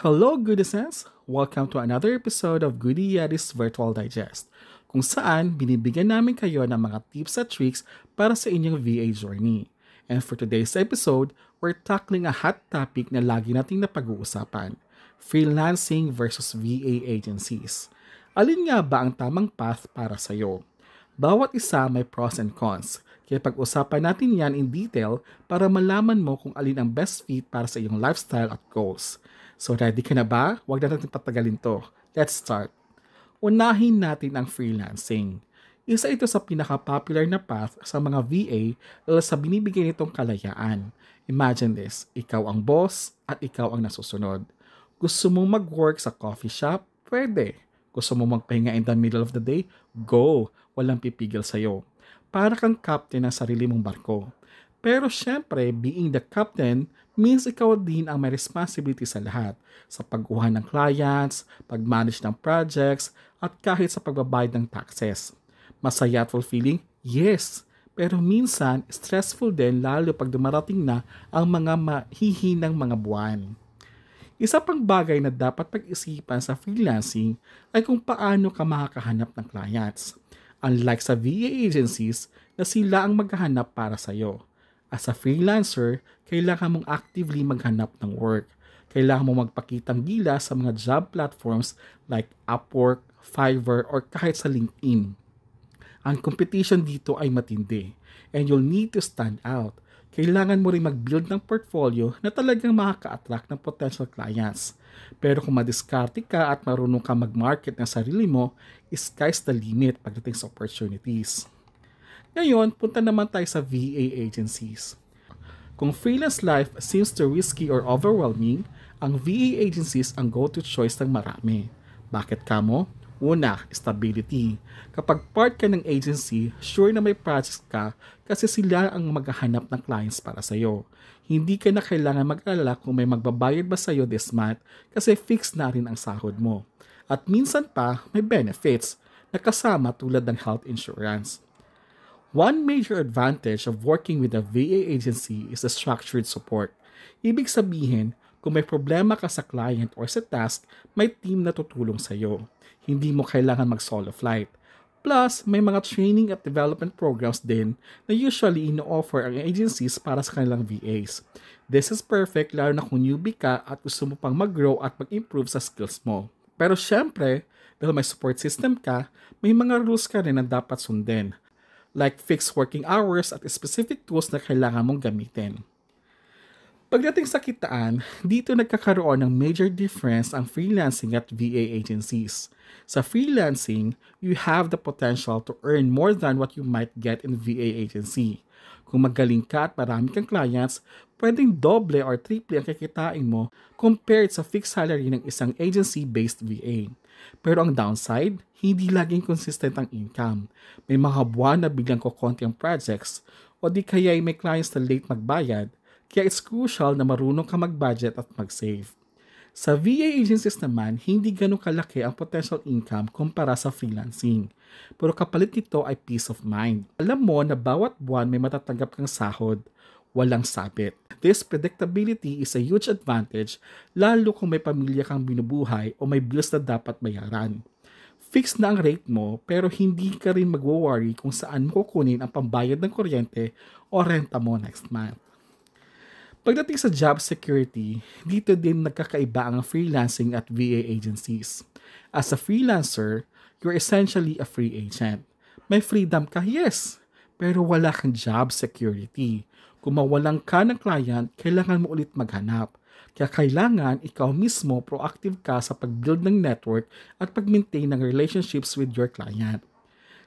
Hello, Goodisans! Welcome to another episode of Goody Yaris Virtual Digest, kung saan binibigyan namin kayo ng mga tips at tricks para sa inyong VA journey. And for today's episode, we're tackling a hot topic na lagi nating napag-uusapan, freelancing versus VA agencies. Alin nga ba ang tamang path para sa iyo? Bawat isa may pros and cons, kaya pag-usapan natin yan in detail para malaman mo kung alin ang best fit para sa iyong lifestyle at goals. So ready ka na ba? Huwag na natin patagalin to. Let's start. Unahin natin ang freelancing. Isa ito sa pinaka-popular na path sa mga VA dahil sa binibigay nitong kalayaan. Imagine this, ikaw ang boss at ikaw ang nasusunod. Gusto mong mag-work sa coffee shop? Pwede. Gusto mong magpahinga in the middle of the day? Go! Walang pipigil sa'yo. Para kang captain ng sarili mong barko. Pero syempre, being the captain means ikaw din ang may responsibility sa lahat. Sa pagkuha ng clients, pag-manage ng projects, at kahit sa pagbabayad ng taxes. Masaya at fulfilling? Yes. Pero minsan, stressful din lalo pag dumarating na ang mga mahihinang mga buwan. Isa pang bagay na dapat pag-isipan sa freelancing ay kung paano ka makakahanap ng clients. Unlike sa VA agencies na sila ang maghahanap para sa iyo As a freelancer, kailangan mong actively maghanap ng work. Kailangan mong magpakita ng gila sa mga job platforms like Upwork, Fiverr, or kahit sa LinkedIn. Ang competition dito ay matindi and you'll need to stand out. Kailangan mo rin mag-build ng portfolio na talagang makaka-attract ng potential clients. Pero kung madiskarte ka at marunong ka mag-market ng sarili mo, sky's the limit pagdating sa opportunities. Ngayon, punta naman tayo sa VA agencies. Kung freelance life seems too risky or overwhelming, ang VA agencies ang go-to choice ng marami. Bakit kamo? Una, stability. Kapag part ka ng agency, sure na may projects ka kasi sila ang maghahanap ng clients para sa'yo. Hindi ka na kailangan mag-alala kung may magbabayad ba sa'yo this month kasi fixed na rin ang sahod mo. At minsan pa, may benefits na kasama tulad ng health insurance. One major advantage of working with a VA agency is the structured support. Ibig sabihin, kung may problema ka sa client or sa task, may team na tutulong sa iyo. Hindi mo kailangan mag-solo flight. Plus, may mga training at development programs din na usually ino-offer ang agencies para sa kanilang VAs. This is perfect lalo na kung newbie ka at gusto mo pang mag-grow at mag-improve sa skills mo. Pero syempre, dahil may support system ka, may mga rules ka rin na dapat sundin like fixed working hours at specific tools na kailangan mong gamitin. Pagdating sa kitaan, dito nagkakaroon ng major difference ang freelancing at VA agencies. Sa freelancing, you have the potential to earn more than what you might get in VA agency. Kung magaling ka at marami kang clients, pwedeng doble or triple ang kikitain mo compared sa fixed salary ng isang agency-based VA. Pero ang downside, hindi laging consistent ang income. May mga buwan na biglang kukonti ang projects o di kaya may clients na late magbayad, kaya it's crucial na marunong ka mag-budget at mag-save. Sa VA agencies naman, hindi ganun kalaki ang potential income kumpara sa freelancing. Pero kapalit nito ay peace of mind. Alam mo na bawat buwan may matatanggap kang sahod walang sabit. This predictability is a huge advantage lalo kung may pamilya kang binubuhay o may bills na dapat bayaran. Fixed na ang rate mo pero hindi ka rin magwo-worry kung saan mo kukunin ang pambayad ng kuryente o renta mo next month. Pagdating sa job security, dito din nagkakaiba ang freelancing at VA agencies. As a freelancer, you're essentially a free agent. May freedom ka, yes pero wala kang job security. Kung mawalan ka ng client, kailangan mo ulit maghanap. Kaya kailangan ikaw mismo proactive ka sa pag-build ng network at pag-maintain ng relationships with your client.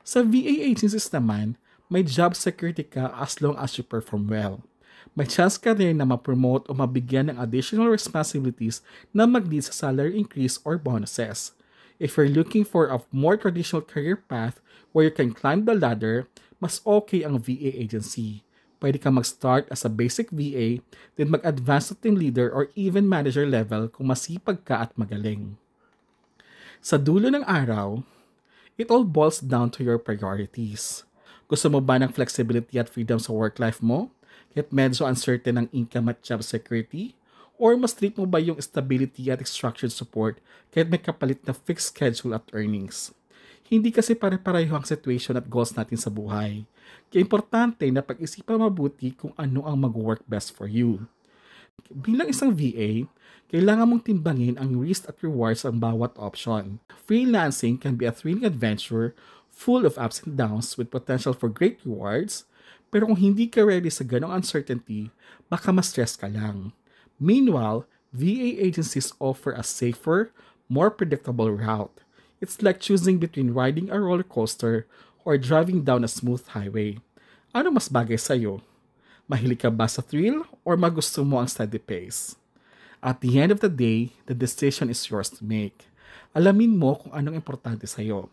Sa VA agencies naman, may job security ka as long as you perform well. May chance ka rin na ma-promote o mabigyan ng additional responsibilities na mag sa salary increase or bonuses. If you're looking for a more traditional career path where you can climb the ladder, mas okay ang VA agency. Pwede kang mag-start as a basic VA, then mag-advance to team leader or even manager level kung masipag ka at magaling. Sa dulo ng araw, it all boils down to your priorities. Gusto mo ba ng flexibility at freedom sa work-life mo? Yet medyo uncertain ang income at job security? Or mas treat mo ba yung stability at structured support kahit may kapalit na fixed schedule at earnings? Hindi kasi pare-pareho ang situation at goals natin sa buhay. Kaya importante na pag-isipan mabuti kung ano ang mag-work best for you. Bilang isang VA, kailangan mong timbangin ang risk at rewards ng bawat option. Freelancing can be a thrilling adventure full of ups and downs with potential for great rewards, pero kung hindi ka ready sa ganong uncertainty, baka ma-stress ka lang. Meanwhile, VA agencies offer a safer, more predictable route. It's like choosing between riding a roller coaster or driving down a smooth highway. Ano mas bagay sa iyo? Mahilig ka ba sa thrill or magusto mo ang steady pace? At the end of the day, the decision is yours to make. Alamin mo kung anong importante sa iyo.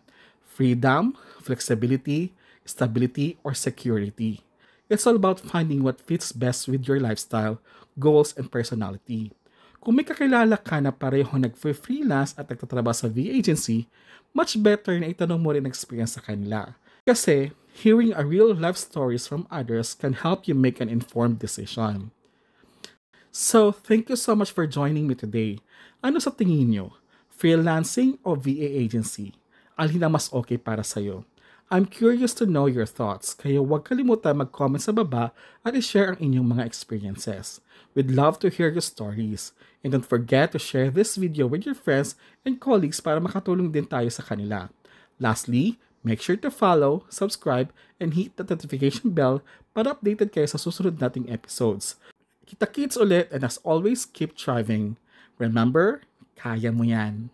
Freedom, flexibility, stability, or security. It's all about finding what fits best with your lifestyle, goals, and personality. Kung may kakilala ka na pareho nag-freelance at nagtatrabaho sa VA agency, much better na itanong mo rin experience sa kanila. Kasi, hearing a real life stories from others can help you make an informed decision. So, thank you so much for joining me today. Ano sa tingin nyo? Freelancing o VA agency? Alin na mas okay para sa'yo? I'm curious to know your thoughts, kaya huwag kalimutan mag-comment sa baba at i-share ang inyong mga experiences. We'd love to hear your stories. And don't forget to share this video with your friends and colleagues para makatulong din tayo sa kanila. Lastly, make sure to follow, subscribe, and hit the notification bell para updated kayo sa susunod nating episodes. Kita-kits ulit and as always, keep thriving. Remember, kaya mo yan.